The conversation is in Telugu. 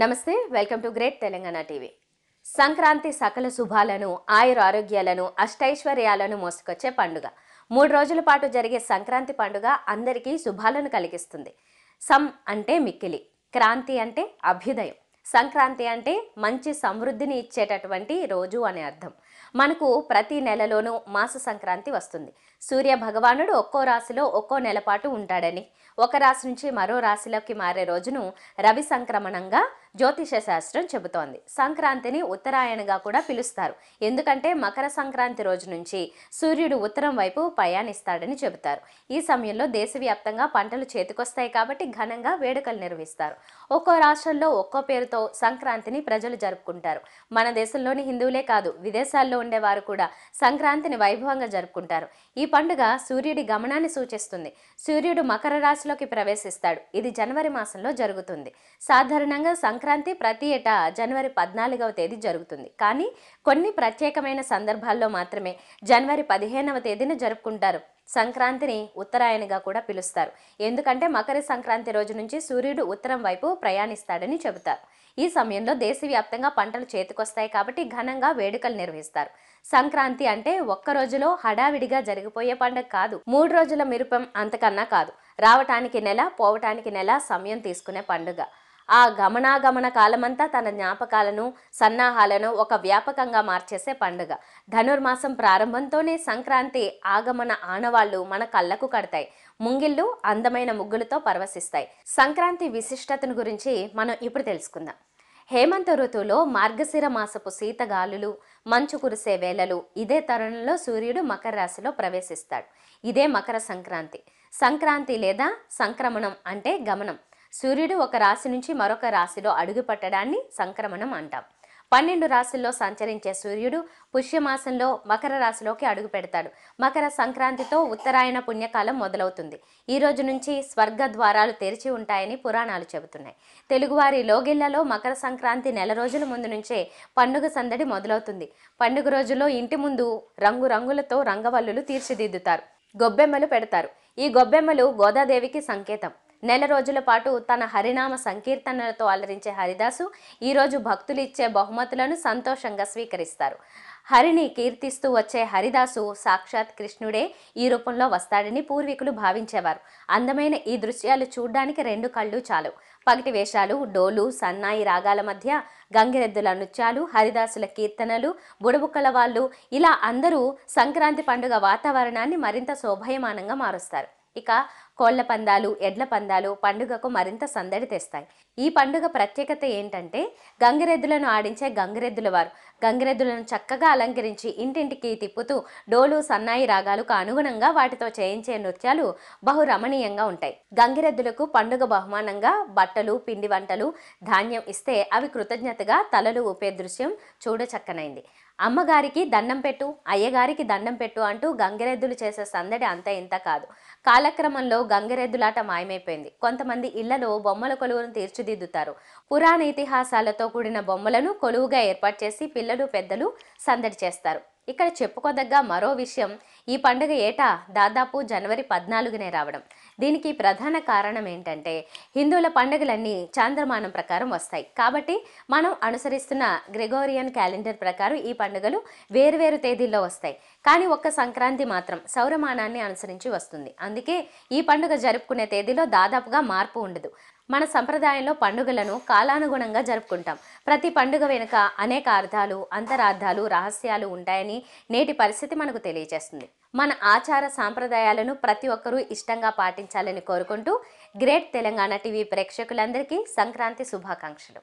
నమస్తే welcome to great Telangana TV Sankranti సకల శుభాలను ఆయుర ఆరోగ్యాలను అష్టైశ్వర్యాలను మోసుకొచ్చే పండుగ మూడు రోజుల పాటు జరిగే సంక్రాంతి పండుగ అందరికీ శుభాలను కలిగిస్తుంది సం అంటే మిక్కిలి క్రాంతి అంటే అభ్యుదయం సంక్రాంతి అంటే మంచి సమృద్ధిని ఇచ్చేటటువంటి రోజు అనే అర్థం మనకు ప్రతి నెలలోనూ మాస సంక్రాంతి వస్తుంది సూర్య భగవానుడు ఒక్కో రాశిలో ఒక్కో నెలపాటు ఉంటాడని ఒక రాశి నుంచి మరో రాశిలోకి మారే రోజును రవి సంక్రమణంగా జ్యోతిష శాస్త్రం చెబుతోంది సంక్రాంతిని ఉత్తరాయణగా కూడా పిలుస్తారు ఎందుకంటే మకర సంక్రాంతి రోజు నుంచి సూర్యుడు ఉత్తరం వైపు ప్రయాణిస్తాడని చెబుతారు ఈ సమయంలో దేశవ్యాప్తంగా పంటలు చేతికొస్తాయి కాబట్టి ఘనంగా వేడుకలు నిర్వహిస్తారు ఒక్కో రాష్ట్రంలో ఒక్కో పేరుతో ఉత్సాహంతో సంక్రాంతిని ప్రజలు జరుపుకుంటారు మన దేశంలోని హిందువులే కాదు విదేశాల్లో ఉండేవారు కూడా సంక్రాంతిని వైభవంగా జరుపుకుంటారు ఈ పండుగ సూర్యుడి గమనాన్ని సూచిస్తుంది సూర్యుడు మకర రాశిలోకి ప్రవేశిస్తాడు ఇది జనవరి మాసంలో జరుగుతుంది సాధారణంగా సంక్రాంతి ప్రతి ఏటా జనవరి పద్నాలుగవ తేదీ జరుగుతుంది కానీ కొన్ని ప్రత్యేకమైన సందర్భాల్లో మాత్రమే జనవరి పదిహేనవ తేదీన జరుపుకుంటారు సంక్రాంతిని ఉత్తరాయణగా కూడా పిలుస్తారు ఎందుకంటే మకర సంక్రాంతి రోజు నుంచి సూర్యుడు ఉత్తరం వైపు ప్రయాణిస్తాడని చెబుతారు ఈ సమయంలో దేశవ్యాప్తంగా పంటలు చేతికొస్తాయి కాబట్టి ఘనంగా వేడుకలు నిర్వహిస్తారు సంక్రాంతి అంటే ఒక్క రోజులో హడావిడిగా జరిగిపోయే పండగ కాదు మూడు రోజుల మిరుపం అంతకన్నా కాదు రావటానికి నెల పోవటానికి నెల సమయం తీసుకునే పండుగ ఆ గమనాగమన కాలమంతా తన జ్ఞాపకాలను సన్నాహాలను ఒక వ్యాపకంగా మార్చేసే పండుగ ధనుర్మాసం ప్రారంభంతోనే సంక్రాంతి ఆగమన ఆనవాళ్లు మన కళ్ళకు కడతాయి ముంగిళ్ళు అందమైన ముగ్గులతో పరవశిస్తాయి సంక్రాంతి విశిష్టతను గురించి మనం ఇప్పుడు తెలుసుకుందాం హేమంత ఋతువులో మార్గశిర మాసపు శీతగాలులు మంచు కురిసే వేళలు ఇదే తరుణంలో సూర్యుడు మకర రాశిలో ప్రవేశిస్తాడు ఇదే మకర సంక్రాంతి సంక్రాంతి లేదా సంక్రమణం అంటే గమనం సూర్యుడు ఒక రాశి నుంచి మరొక రాశిలో అడుగుపట్టడాన్ని సంక్రమణం అంటాం పన్నెండు రాశుల్లో సంచరించే సూర్యుడు పుష్యమాసంలో మకర రాశిలోకి అడుగు పెడతాడు మకర సంక్రాంతితో ఉత్తరాయణ పుణ్యకాలం మొదలవుతుంది ఈ రోజు నుంచి స్వర్గ ద్వారాలు తెరిచి ఉంటాయని పురాణాలు చెబుతున్నాయి తెలుగువారి లోగిళ్లలో మకర సంక్రాంతి నెల రోజుల ముందు నుంచే పండుగ సందడి మొదలవుతుంది పండుగ రోజుల్లో ఇంటి ముందు రంగురంగులతో రంగవల్లులు తీర్చిదిద్దుతారు గొబ్బెమ్మలు పెడతారు ఈ గొబ్బెమ్మలు గోదాదేవికి సంకేతం నెల రోజుల పాటు తన హరినామ సంకీర్తనలతో అలరించే హరిదాసు ఈరోజు భక్తులు ఇచ్చే బహుమతులను సంతోషంగా స్వీకరిస్తారు హరిని కీర్తిస్తూ వచ్చే హరిదాసు సాక్షాత్ కృష్ణుడే ఈ రూపంలో వస్తాడని పూర్వీకులు భావించేవారు అందమైన ఈ దృశ్యాలు చూడ్డానికి రెండు కళ్ళు చాలు పగటి వేషాలు డోలు సన్నాయి రాగాల మధ్య గంగిరెద్దుల నృత్యాలు హరిదాసుల కీర్తనలు బుడబుక్కల వాళ్ళు ఇలా అందరూ సంక్రాంతి పండుగ వాతావరణాన్ని మరింత శోభయమానంగా మారుస్తారు ఇక కోళ్ల పందాలు ఎడ్ల పందాలు పండుగకు మరింత సందడి తెస్తాయి ఈ పండుగ ప్రత్యేకత ఏంటంటే గంగిరెద్దులను ఆడించే గంగిరెద్దుల వారు గంగిరెద్దులను చక్కగా అలంకరించి ఇంటింటికి తిప్పుతూ డోలు సన్నాయి రాగాలకు అనుగుణంగా వాటితో చేయించే నృత్యాలు బహు రమణీయంగా ఉంటాయి గంగిరెద్దులకు పండుగ బహుమానంగా బట్టలు పిండి వంటలు ధాన్యం ఇస్తే అవి కృతజ్ఞతగా తలలు ఊపే దృశ్యం చూడచక్కనైంది అమ్మగారికి దండం పెట్టు అయ్యగారికి దండం పెట్టు అంటూ గంగిరెద్దులు చేసే సందడి అంత ఇంత కాదు కాలక్రమంలో గంగరెద్దులాట మాయమైపోయింది కొంతమంది ఇళ్లలో బొమ్మల కొలువును తీర్చిదిద్దుతారు పురాణ ఇతిహాసాలతో కూడిన బొమ్మలను కొలువుగా ఏర్పాటు చేసి పిల్లలు పెద్దలు సందడి చేస్తారు ఇక్కడ చెప్పుకోదగ్గ మరో విషయం ఈ పండుగ ఏటా దాదాపు జనవరి పద్నాలుగునే రావడం దీనికి ప్రధాన కారణం ఏంటంటే హిందువుల పండుగలన్నీ చాంద్రమానం ప్రకారం వస్తాయి కాబట్టి మనం అనుసరిస్తున్న గ్రెగోరియన్ క్యాలెండర్ ప్రకారం ఈ పండుగలు వేరువేరు తేదీల్లో వస్తాయి కానీ ఒక్క సంక్రాంతి మాత్రం సౌరమానాన్ని అనుసరించి వస్తుంది అందుకే ఈ పండుగ జరుపుకునే తేదీలో దాదాపుగా మార్పు ఉండదు మన సంప్రదాయంలో పండుగలను కాలానుగుణంగా జరుపుకుంటాం ప్రతి పండుగ వెనుక అనేక అర్థాలు అంతరార్థాలు రహస్యాలు ఉంటాయని నేటి పరిస్థితి మనకు తెలియజేస్తుంది మన ఆచార సాంప్రదాయాలను ప్రతి ఒక్కరూ ఇష్టంగా పాటించాలని కోరుకుంటూ గ్రేట్ తెలంగాణ టీవీ ప్రేక్షకులందరికీ సంక్రాంతి శుభాకాంక్షలు